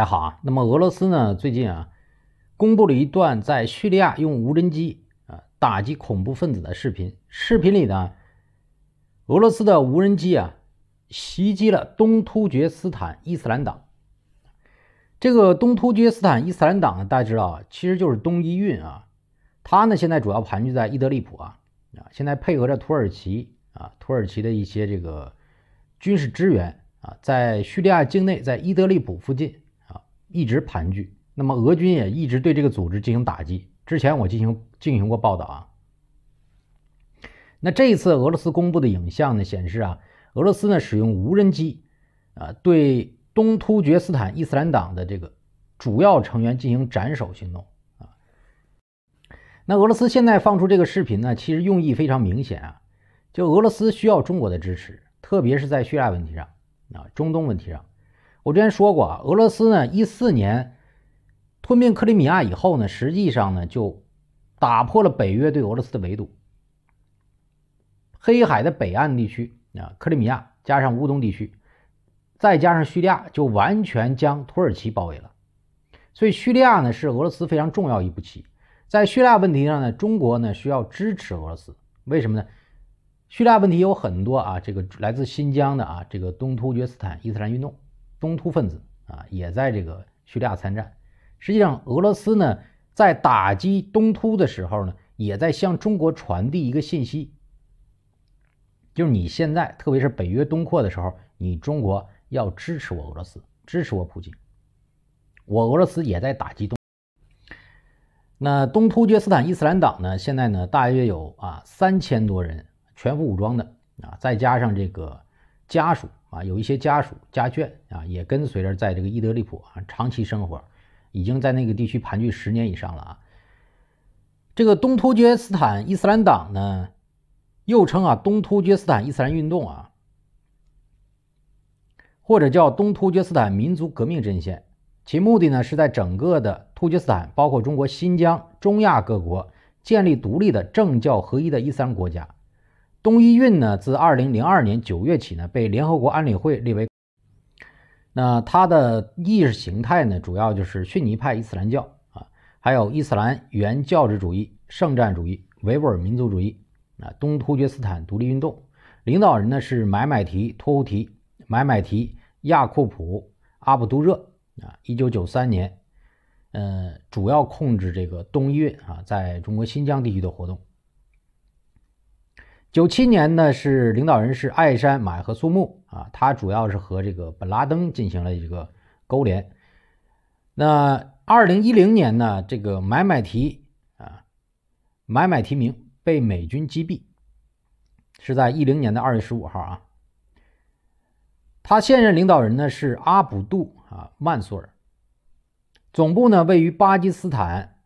大家好啊，那么俄罗斯呢最近啊，公布了一段在叙利亚用无人机啊打击恐怖分子的视频。视频里呢，俄罗斯的无人机啊袭击了东突厥斯坦伊斯兰党。这个东突厥斯坦伊斯兰党呢，大家知道啊，其实就是东伊运啊。它呢现在主要盘踞在伊德利普啊啊，现在配合着土耳其啊，土耳其的一些这个军事支援啊，在叙利亚境内，在伊德利普附近。一直盘踞，那么俄军也一直对这个组织进行打击。之前我进行进行过报道啊。那这一次俄罗斯公布的影像呢，显示啊，俄罗斯呢使用无人机，啊，对东突厥斯坦伊斯兰党的这个主要成员进行斩首行动啊。那俄罗斯现在放出这个视频呢，其实用意非常明显啊，就俄罗斯需要中国的支持，特别是在叙利亚问题上啊，中东问题上。我之前说过啊，俄罗斯呢，一四年吞并克里米亚以后呢，实际上呢就打破了北约对俄罗斯的围堵。黑海的北岸地区啊，克里米亚加上乌东地区，再加上叙利亚，就完全将土耳其包围了。所以叙利亚呢是俄罗斯非常重要一步棋。在叙利亚问题上呢，中国呢需要支持俄罗斯。为什么呢？叙利亚问题有很多啊，这个来自新疆的啊，这个东突厥斯坦伊斯兰运动。东突分子啊，也在这个叙利亚参战。实际上，俄罗斯呢，在打击东突的时候呢，也在向中国传递一个信息，就是你现在，特别是北约东扩的时候，你中国要支持我俄罗斯，支持我普京。我俄罗斯也在打击东。那东突厥斯坦伊斯兰党呢，现在呢，大约有啊三千多人，全副武装的啊，再加上这个家属。啊，有一些家属、家眷啊，也跟随着在这个伊德利普啊长期生活，已经在那个地区盘踞十年以上了啊。这个东突厥斯坦伊斯兰党呢，又称啊东突厥斯坦伊斯兰运动啊，或者叫东突厥斯坦民族革命阵线，其目的呢是在整个的突厥斯坦，包括中国新疆、中亚各国，建立独立的政教合一的伊斯兰国家。东伊运呢，自二零零二年九月起呢，被联合国安理会列为那它的意识形态呢，主要就是逊尼派伊斯兰教啊，还有伊斯兰原教旨主义、圣战主义、维吾尔民族主义啊，东突厥斯坦独立运动。领导人呢是买买提托乌提、买买提亚库普、阿卜杜热啊。一九九三年，呃，主要控制这个东伊运啊，在中国新疆地区的活动。九七年呢，是领导人是艾山买和苏木啊，他主要是和这个本拉登进行了一个勾连。那二零一零年呢，这个买买提啊，买买提名被美军击毙，是在一零年的二月十五号啊。他现任领导人呢是阿卜杜啊曼苏尔，总部呢位于巴基斯坦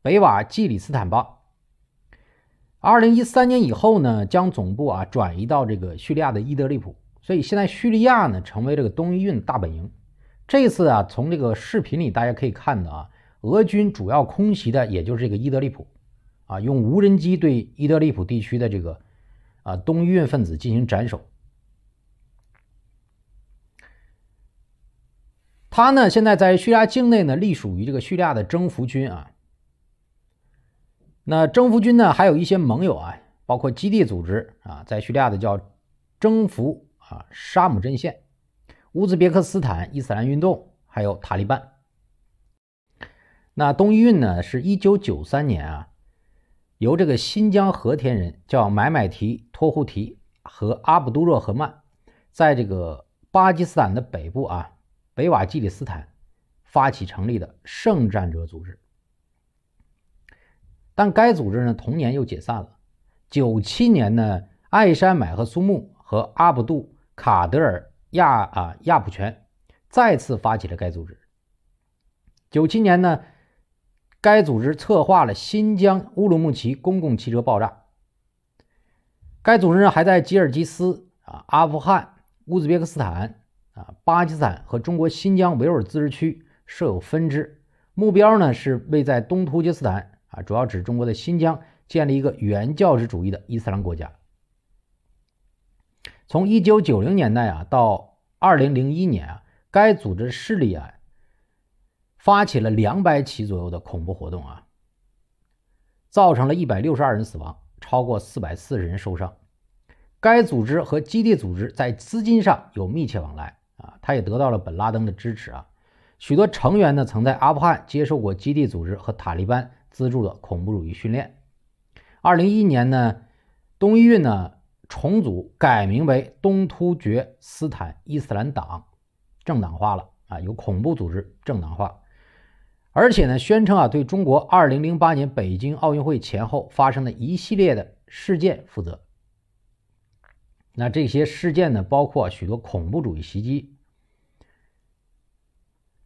北瓦季里斯坦邦。二零一三年以后呢，将总部啊转移到这个叙利亚的伊德利普，所以现在叙利亚呢成为这个东伊运大本营。这次啊，从这个视频里大家可以看到啊，俄军主要空袭的也就是这个伊德利普，啊，用无人机对伊德利普地区的这个啊东伊运分子进行斩首。他呢现在在叙利亚境内呢，隶属于这个叙利亚的征服军啊。那征服军呢，还有一些盟友啊，包括基地组织啊，在叙利亚的叫征服啊沙姆阵线、乌兹别克斯坦伊斯兰运动，还有塔利班。那东伊运呢，是一九九三年啊，由这个新疆和田人叫买买提托呼提和阿卜杜若合曼，在这个巴基斯坦的北部啊北瓦基里斯坦发起成立的圣战者组织。但该组织呢，同年又解散了。九七年呢，艾山买和苏木和阿卜杜卡德尔亚啊亚卜泉再次发起了该组织。九七年呢，该组织策划了新疆乌鲁木齐公共汽车爆炸。该组织还在吉尔吉斯啊、阿富汗、乌兹别克斯坦啊、巴基斯坦和中国新疆维吾尔自治区设有分支，目标呢是为在东突厥斯坦。啊，主要指中国的新疆建立一个原教旨主义的伊斯兰国家。从一九九零年代啊到二零零一年啊，该组织势力啊发起了两百起左右的恐怖活动啊，造成了一百六十二人死亡，超过四百四十人受伤。该组织和基地组织在资金上有密切往来啊，他也得到了本拉登的支持啊。许多成员呢曾在阿富汗接受过基地组织和塔利班。资助的恐怖主义训练。二零一一年呢，东伊运呢重组改名为东突厥斯坦伊斯兰党，政党化了啊，由恐怖组织政党化，而且呢宣称啊对中国二零零八年北京奥运会前后发生的一系列的事件负责。那这些事件呢，包括许多恐怖主义袭击。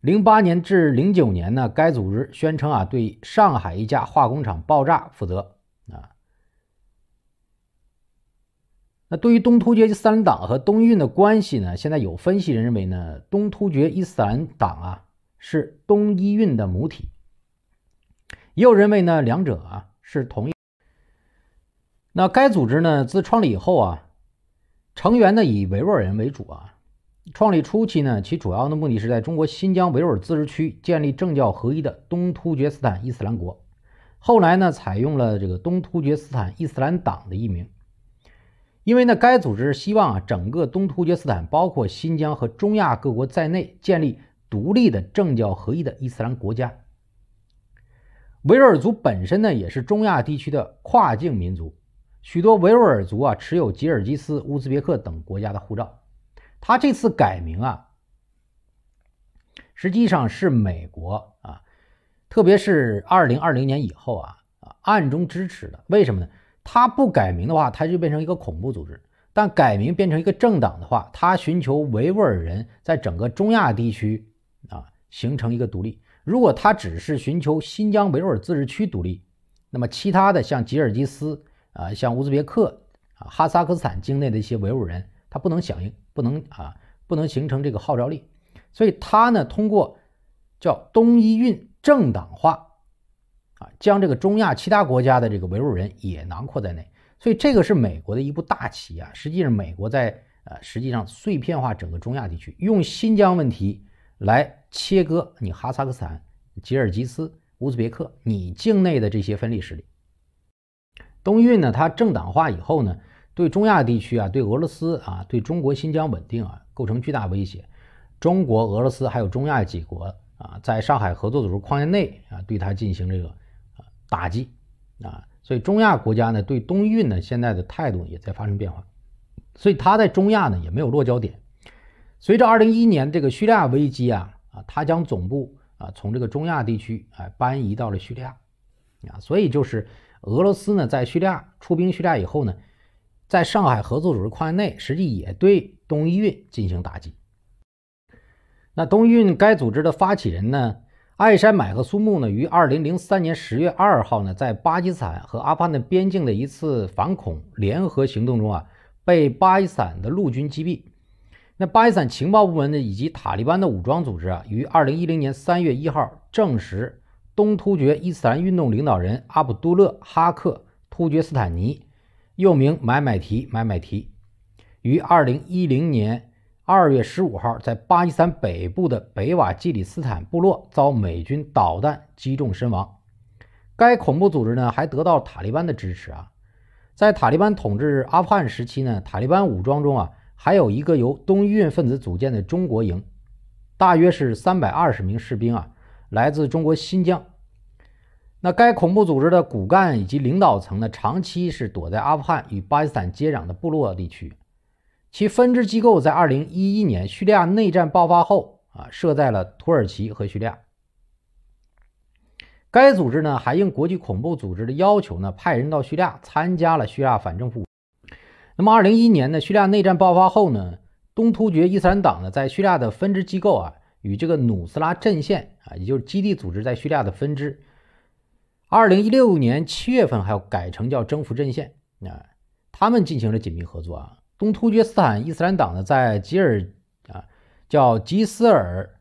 零八年至零九年呢，该组织宣称啊，对上海一家化工厂爆炸负责啊。那对于东突厥伊斯兰党和东伊运的关系呢，现在有分析人认为呢，东突厥伊斯兰党啊是东伊运的母体，也有人认为呢，两者啊是同一。那该组织呢，自创立以后啊，成员呢以维吾尔人为主啊。创立初期呢，其主要的目的是在中国新疆维吾尔自治区建立政教合一的东突厥斯坦伊斯兰国。后来呢，采用了这个东突厥斯坦伊斯兰党的译名，因为呢，该组织希望啊，整个东突厥斯坦，包括新疆和中亚各国在内，建立独立的政教合一的伊斯兰国家。维吾尔族本身呢，也是中亚地区的跨境民族，许多维吾尔族啊持有吉尔吉斯、乌兹别克等国家的护照。他这次改名啊，实际上是美国啊，特别是二零二零年以后啊啊暗中支持的。为什么呢？他不改名的话，他就变成一个恐怖组织；但改名变成一个政党的话，他寻求维吾尔人在整个中亚地区啊形成一个独立。如果他只是寻求新疆维吾尔自治区独立，那么其他的像吉尔吉斯啊、像乌兹别克啊、哈萨克斯坦境内的一些维吾尔人。它不能响应，不能啊，不能形成这个号召力，所以它呢，通过叫东伊运政党化，啊，将这个中亚其他国家的这个维吾尔人也囊括在内，所以这个是美国的一部大棋啊，实际上美国在呃，实际上碎片化整个中亚地区，用新疆问题来切割你哈萨克斯坦、吉尔吉斯、乌兹别克你境内的这些分立势力。东运呢，它政党化以后呢？对中亚地区啊，对俄罗斯啊，对中国新疆稳定啊，构成巨大威胁。中国、俄罗斯还有中亚几国啊，在上海合作组织框架内啊，对它进行这个啊打击啊。所以中亚国家呢，对东运呢现在的态度也在发生变化。所以它在中亚呢也没有落脚点。随着二零一一年这个叙利亚危机啊啊，它将总部啊从这个中亚地区啊搬移到了叙利亚啊。所以就是俄罗斯呢在叙利亚出兵叙利亚以后呢。在上海合作组织框架内，实际也对东伊运进行打击。那东伊运该组织的发起人呢？艾山买和苏木呢？于二零零三年十月二号呢，在巴基斯坦和阿富汗的边境的一次反恐联合行动中啊，被巴基斯坦的陆军击毙。那巴基斯坦情报部门呢，以及塔利班的武装组织啊，于二零一零年三月一号证实，东突厥伊斯兰运动领导人阿卜杜勒哈克·突厥斯坦尼。又名买买提买买提，于二零一零年二月十五号在巴基斯坦北部的北瓦基里斯坦部落遭美军导弹击中身亡。该恐怖组织呢还得到塔利班的支持啊，在塔利班统治阿富汗时期呢，塔利班武装中啊还有一个由东伊运分子组建的中国营，大约是三百二十名士兵啊，来自中国新疆。那该恐怖组织的骨干以及领导层呢，长期是躲在阿富汗与巴基斯坦接壤的部落地区，其分支机构在二零一一年叙利亚内战爆发后啊，设在了土耳其和叙利亚。该组织呢，还应国际恐怖组织的要求呢，派人到叙利亚参加了叙利亚反政府。那么二零一一年呢，叙利亚内战爆发后呢，东突厥伊斯兰党呢，在叙利亚的分支机构啊，与这个努斯拉阵线啊，也就是基地组织在叙利亚的分支。二零一六年七月份，还要改成叫“征服阵线”啊，他们进行了紧密合作啊。东突厥斯坦伊斯兰党呢，在吉尔啊叫吉斯尔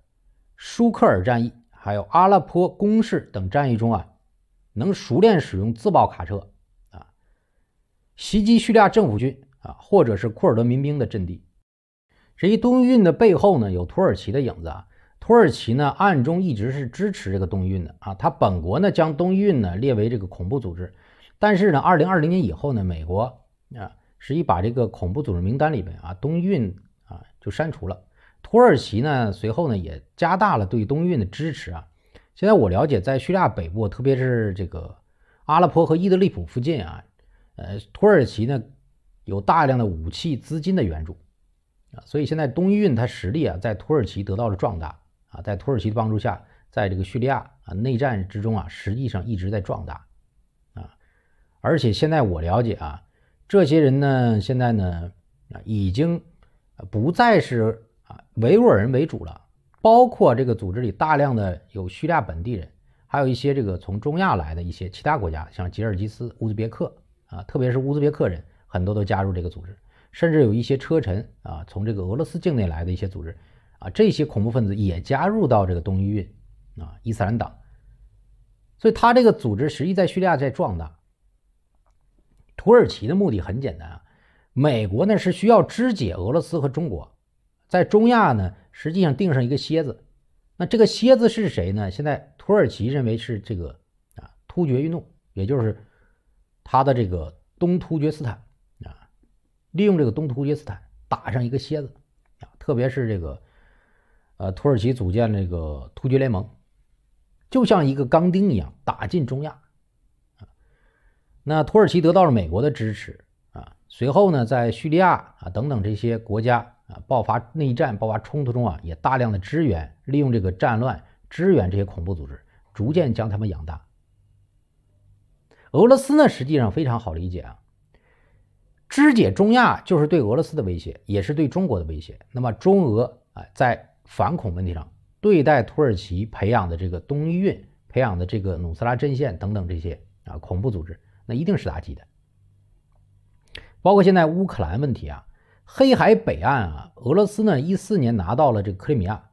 舒克尔战役，还有阿拉坡攻势等战役中啊，能熟练使用自爆卡车啊，袭击叙利亚政府军啊，或者是库尔德民兵的阵地。这一东运的背后呢，有土耳其的影子啊。土耳其呢，暗中一直是支持这个东运的啊。他本国呢将东运呢列为这个恐怖组织，但是呢，二零二零年以后呢，美国啊，实际把这个恐怖组织名单里面啊，东运啊就删除了。土耳其呢，随后呢也加大了对东运的支持啊。现在我了解，在叙利亚北部，特别是这个阿拉坡和伊德利卜附近啊，呃，土耳其呢有大量的武器、资金的援助啊，所以现在东运它实力啊，在土耳其得到了壮大。啊，在土耳其的帮助下，在这个叙利亚啊内战之中啊，实际上一直在壮大，啊，而且现在我了解啊，这些人呢，现在呢啊已经不再是啊维吾尔人为主了，包括这个组织里大量的有叙利亚本地人，还有一些这个从中亚来的一些其他国家，像吉尔吉斯、乌兹别克啊，特别是乌兹别克人很多都加入这个组织，甚至有一些车臣啊，从这个俄罗斯境内来的一些组织。啊，这些恐怖分子也加入到这个东伊运啊，伊斯兰党，所以他这个组织实际在叙利亚在壮大。土耳其的目的很简单啊，美国呢是需要肢解俄罗斯和中国，在中亚呢实际上钉上一个蝎子，那这个蝎子是谁呢？现在土耳其认为是这个啊，突厥运动，也就是他的这个东突厥斯坦啊，利用这个东突厥斯坦打上一个蝎子啊，特别是这个。呃，土耳其组建这个突厥联盟，就像一个钢钉一样打进中亚。那土耳其得到了美国的支持啊，随后呢，在叙利亚啊等等这些国家啊爆发内战、爆发冲突中啊，也大量的支援，利用这个战乱支援这些恐怖组织，逐渐将他们养大。俄罗斯呢，实际上非常好理解啊，肢解中亚就是对俄罗斯的威胁，也是对中国的威胁。那么中俄啊，在反恐问题上，对待土耳其培养的这个东伊运培养的这个努斯拉阵线等等这些啊恐怖组织，那一定是打击的。包括现在乌克兰问题啊，黑海北岸啊，俄罗斯呢，一四年拿到了这个克里米亚，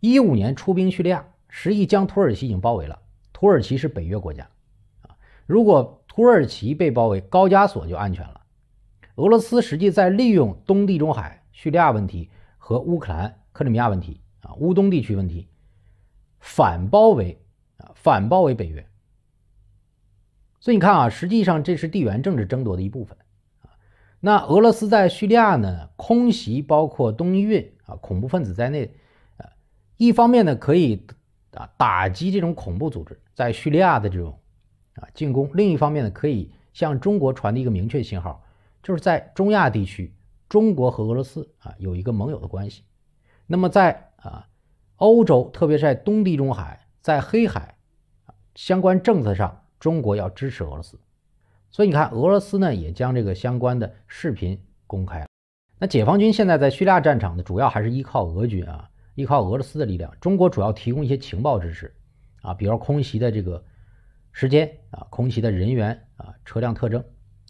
一五年出兵叙利亚，实际将土耳其已经包围了。土耳其是北约国家啊，如果土耳其被包围，高加索就安全了。俄罗斯实际在利用东地中海、叙利亚问题和乌克兰。克里米亚问题啊，乌东地区问题，反包围啊，反包围北约。所以你看啊，实际上这是地缘政治争夺的一部分啊。那俄罗斯在叙利亚呢，空袭包括东伊运啊，恐怖分子在内，呃，一方面呢可以啊打击这种恐怖组织在叙利亚的这种啊进攻，另一方面呢可以向中国传递一个明确信号，就是在中亚地区，中国和俄罗斯啊有一个盟友的关系。那么在啊，欧洲，特别是在东地中海、在黑海，相关政策上，中国要支持俄罗斯。所以你看，俄罗斯呢也将这个相关的视频公开。那解放军现在在叙利亚战场呢，主要还是依靠俄军啊，依靠俄罗斯的力量。中国主要提供一些情报支持，啊，比如空袭的这个时间啊，空袭的人员啊，车辆特征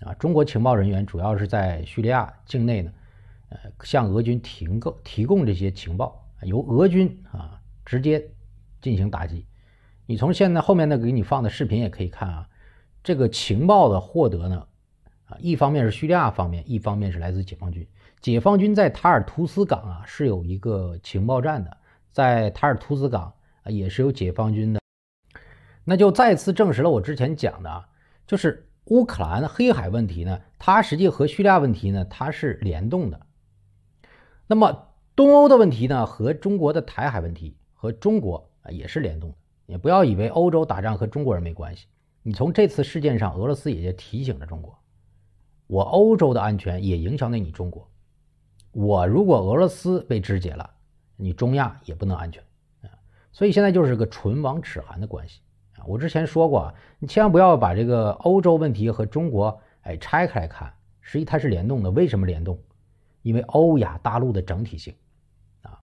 啊。中国情报人员主要是在叙利亚境内呢。呃，向俄军提供提供这些情报，由俄军啊直接进行打击。你从现在后面的给你放的视频也可以看啊，这个情报的获得呢，啊，一方面是叙利亚方面，一方面是来自解放军。解放军在塔尔图斯港啊是有一个情报站的，在塔尔图斯港啊也是有解放军的。那就再次证实了我之前讲的啊，就是乌克兰黑海问题呢，它实际和叙利亚问题呢它是联动的。那么东欧的问题呢，和中国的台海问题和中国啊也是联动的。你不要以为欧洲打仗和中国人没关系。你从这次事件上，俄罗斯也提醒着中国，我欧洲的安全也影响了你中国。我如果俄罗斯被肢解了，你中亚也不能安全啊。所以现在就是个唇亡齿寒的关系啊。我之前说过啊，你千万不要把这个欧洲问题和中国哎拆开来看，实际它是联动的。为什么联动？因为欧亚大陆的整体性。